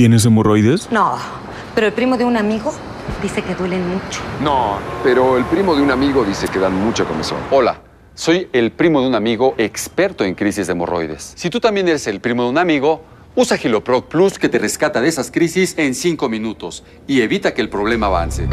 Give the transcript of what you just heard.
¿Tienes hemorroides? No, pero el primo de un amigo dice que duelen mucho. No, pero el primo de un amigo dice que dan mucha comezón. Hola. Soy el primo de un amigo experto en crisis de hemorroides. Si tú también eres el primo de un amigo, usa Giloproc Plus que te rescata de esas crisis en 5 minutos y evita que el problema avance.